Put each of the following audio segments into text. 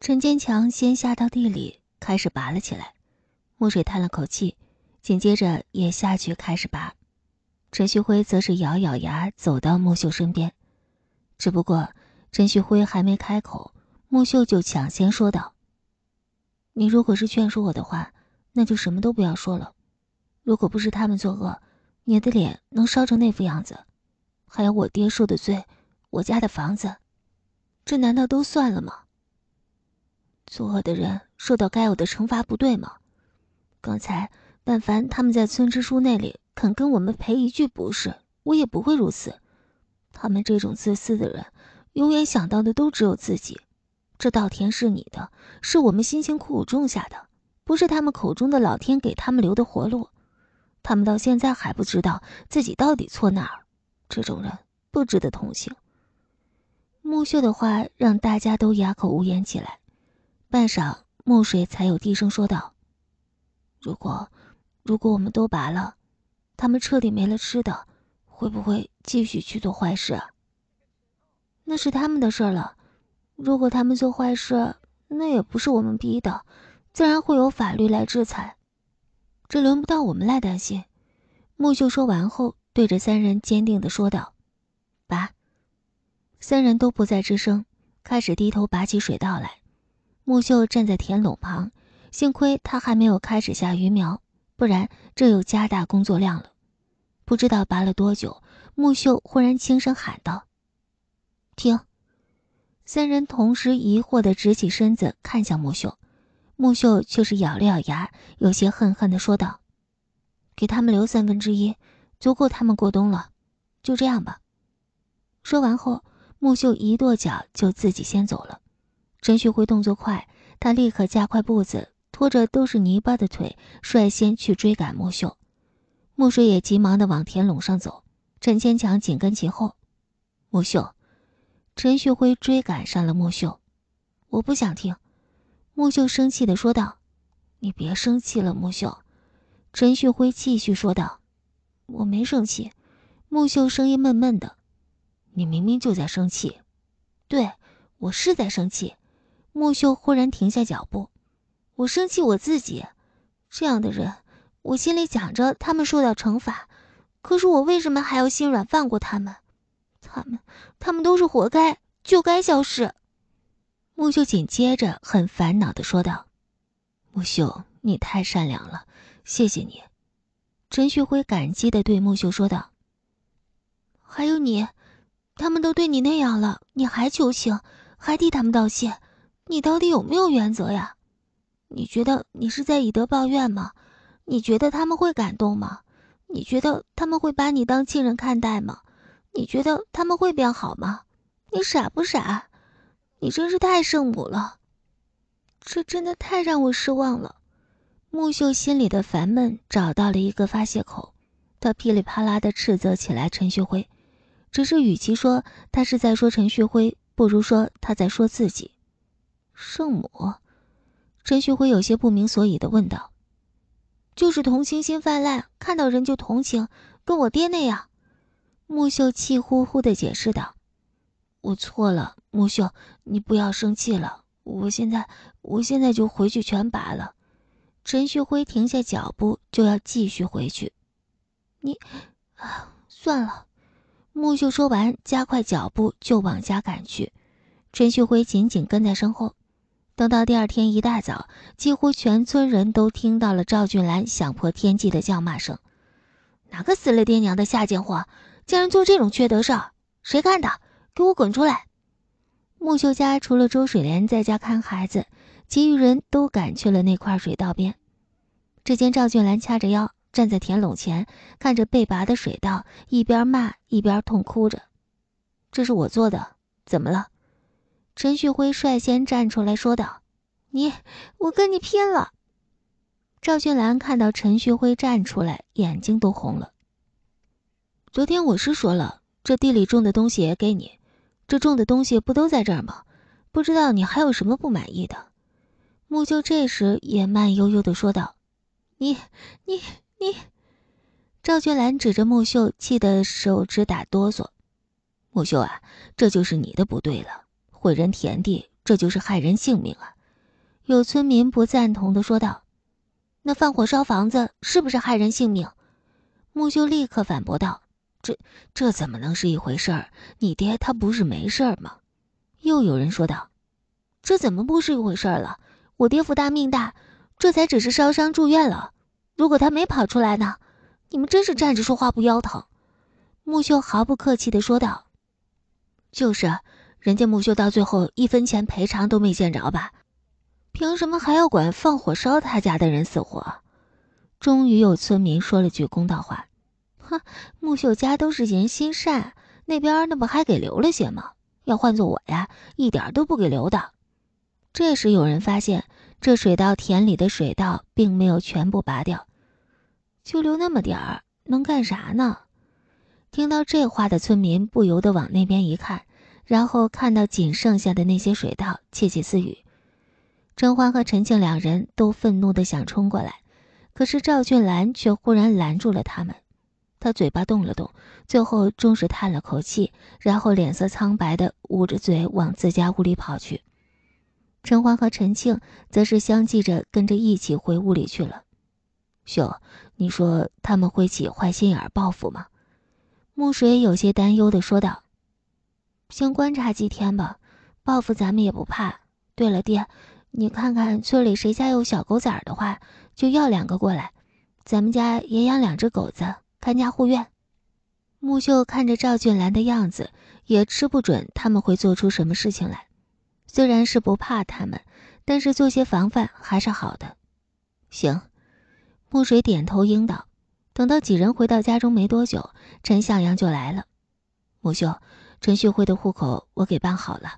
陈坚强先下到地里开始拔了起来，墨水叹了口气，紧接着也下去开始拔。陈旭辉则是咬咬牙走到木秀身边，只不过陈旭辉还没开口，木秀就抢先说道：“你如果是劝说我的话，那就什么都不要说了。如果不是他们作恶，你的脸能烧成那副样子？还有我爹受的罪，我家的房子，这难道都算了吗？”作恶的人受到该有的惩罚，不对吗？刚才，但凡他们在村支书那里肯跟我们赔一句不是，我也不会如此。他们这种自私的人，永远想到的都只有自己。这稻田是你的，是我们辛辛苦苦种下的，不是他们口中的老天给他们留的活路。他们到现在还不知道自己到底错哪儿，这种人不值得同情。木秀的话让大家都哑口无言起来。半晌，木水才有低声说道：“如果，如果我们都拔了，他们彻底没了吃的，会不会继续去做坏事？那是他们的事儿了。如果他们做坏事，那也不是我们逼的，自然会有法律来制裁，这轮不到我们来担心。”木秀说完后，对着三人坚定的说道：“拔。”三人都不再吱声，开始低头拔起水稻来。木秀站在田垄旁，幸亏他还没有开始下鱼苗，不然这又加大工作量了。不知道拔了多久，木秀忽然轻声喊道：“停！”三人同时疑惑地直起身子看向木秀，木秀却是咬了咬牙，有些恨恨地说道：“给他们留三分之一，足够他们过冬了，就这样吧。”说完后，木秀一跺脚，就自己先走了。陈旭辉动作快，他立刻加快步子，拖着都是泥巴的腿，率先去追赶木秀。木水也急忙的往田垄上走，陈千强紧跟其后。木秀，陈旭辉追赶上了木秀。我不想听，木秀生气的说道：“你别生气了。”木秀，陈旭辉继续说道：“我没生气。”木秀声音闷闷的：“你明明就在生气。”“对我是在生气。”木秀忽然停下脚步，我生气我自己，这样的人，我心里想着他们受到惩罚，可是我为什么还要心软放过他们？他们，他们都是活该，就该消失。木秀紧接着很烦恼的说道：“木秀，你太善良了，谢谢你。”陈旭辉感激的对木秀说道：“还有你，他们都对你那样了，你还求情，还替他们道谢。”你到底有没有原则呀？你觉得你是在以德报怨吗？你觉得他们会感动吗？你觉得他们会把你当亲人看待吗？你觉得他们会变好吗？你傻不傻？你真是太圣母了！这真的太让我失望了。木秀心里的烦闷找到了一个发泄口，他噼里啪啦的斥责起来。陈旭辉，只是与其说他是在说陈旭辉，不如说他在说自己。圣母，陈旭辉有些不明所以的问道：“就是同情心泛滥，看到人就同情，跟我爹那样。”木秀气呼呼的解释道：“我错了，木秀，你不要生气了，我现在，我现在就回去全拔了。”陈旭辉停下脚步，就要继续回去。“你，啊，算了。”木秀说完，加快脚步就往家赶去，陈旭辉紧紧跟在身后。等到第二天一大早，几乎全村人都听到了赵俊兰响破天际的叫骂声：“哪个死了爹娘的下贱货，竟然做这种缺德事儿？谁干的？给我滚出来！”木秀家除了周水莲在家看孩子，其余人都赶去了那块水稻边。只见赵俊兰掐着腰站在田垄前，看着被拔的水稻，一边骂一边痛哭着：“这是我做的，怎么了？”陈旭辉率先站出来说道：“你，我跟你拼了！”赵俊兰看到陈旭辉站出来，眼睛都红了。昨天我是说了，这地里种的东西也给你，这种的东西不都在这儿吗？不知道你还有什么不满意的？木秀这时也慢悠悠的说道：“你，你，你！”赵俊兰指着木秀，气得手直打哆嗦。木秀啊，这就是你的不对了。毁人田地，这就是害人性命啊！有村民不赞同的说道：“那放火烧房子是不是害人性命？”木秀立刻反驳道：“这这怎么能是一回事儿？你爹他不是没事儿吗？”又有人说道：“这怎么不是一回事儿了？我爹福大命大，这才只是烧伤住院了。如果他没跑出来呢？你们真是站着说话不腰疼。”木秀毫不客气的说道：“就是。”人家木秀到最后一分钱赔偿都没见着吧？凭什么还要管放火烧他家的人死活？终于有村民说了句公道话：“哼，木秀家都是人心善，那边那不还给留了些吗？要换做我呀，一点儿都不给留的。”这时有人发现，这水稻田里的水稻并没有全部拔掉，就留那么点儿，能干啥呢？听到这话的村民不由得往那边一看。然后看到仅剩下的那些水稻，窃窃私语。陈欢和陈庆两人都愤怒的想冲过来，可是赵俊兰却忽然拦住了他们。他嘴巴动了动，最后终是叹了口气，然后脸色苍白的捂着嘴往自家屋里跑去。陈欢和陈庆则是相继着跟着一起回屋里去了。秀，你说他们会起坏心眼报复吗？木水有些担忧的说道。先观察几天吧，报复咱们也不怕。对了，爹，你看看村里谁家有小狗崽的话，就要两个过来，咱们家也养两只狗子看家护院。木秀看着赵俊兰的样子，也吃不准他们会做出什么事情来。虽然是不怕他们，但是做些防范还是好的。行，木水点头应道。等到几人回到家中没多久，陈向阳就来了。木秀。陈旭辉的户口我给办好了，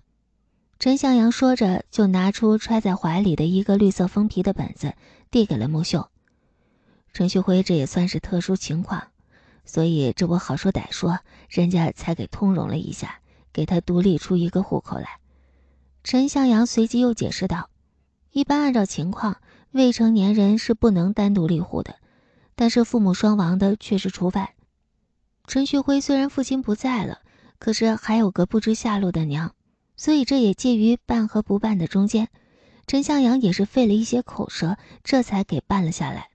陈向阳说着就拿出揣在怀里的一个绿色封皮的本子，递给了木秀。陈旭辉这也算是特殊情况，所以这我好说歹说，人家才给通融了一下，给他独立出一个户口来。陈向阳随即又解释道：“一般按照情况，未成年人是不能单独立户的，但是父母双亡的却是除外。陈旭辉虽然父亲不在了。”可是还有个不知下落的娘，所以这也介于办和不办的中间。陈向阳也是费了一些口舌，这才给办了下来。